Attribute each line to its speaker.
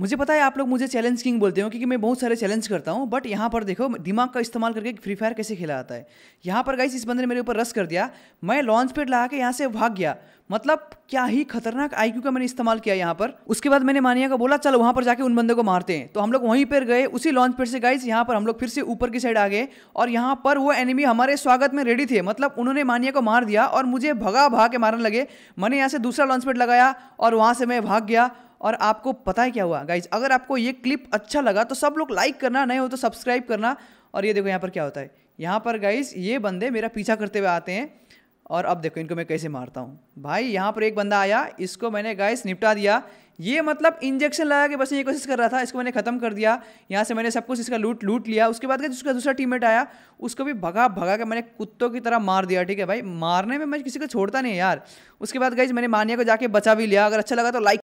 Speaker 1: मुझे पता है आप लोग मुझे चैलेंज किंग बोलते हो क्योंकि मैं बहुत सारे चैलेंज करता हूँ बट यहाँ पर देखो दिमाग का इस्तेमाल करके फ्री फायर कैसे खेला जाता है यहाँ पर गाइस इस बंदे ने मेरे ऊपर रस कर दिया मैं लॉन्च पेड लगा के यहाँ से भाग गया मतलब क्या ही खतरनाक आईक्यू का मैंने इस्तेमाल किया यहाँ पर उसके बाद मैंने मानिया का बोला चलो वहाँ पर जाके उन बंदे को मारते हैं तो हम लोग वहीं पर गए उसी लॉन्च पेड से गाइस यहाँ पर हम लोग फिर से ऊपर की साइड आ गए और यहाँ पर वो एनिमी हमारे स्वागत में रेडी थे मतलब उन्होंने मानिया को मार दिया और मुझे भगा भाग के मारने लगे मैंने यहाँ से दूसरा लॉन्च पेड लगाया और वहाँ से मैं भाग गया और आपको पता है क्या हुआ गाइज अगर आपको ये क्लिप अच्छा लगा तो सब लोग लाइक करना नहीं हो तो सब्सक्राइब करना और ये देखो यहाँ पर क्या होता है यहाँ पर गाइज ये बंदे मेरा पीछा करते हुए आते हैं और अब देखो इनको मैं कैसे मारता हूँ भाई यहाँ पर एक बंदा आया इसको मैंने गाइस निपटा दिया ये मतलब इंजेक्शन लगा के बस ये कोशिश कर रहा था इसको मैंने खत्म कर दिया यहाँ से मैंने सब कुछ इसका लूट लूट लिया उसके बाद उसका दूसरा टीममेट आया उसको भी भगा भगा के मैंने कुत्तों की तरह मार दिया ठीक है भाई मारने में मैं किसी को छोड़ता नहीं यार उसके बाद गाइज मैंने मानिया को जाके बचा भी लिया अगर अच्छा लगा तो लाइक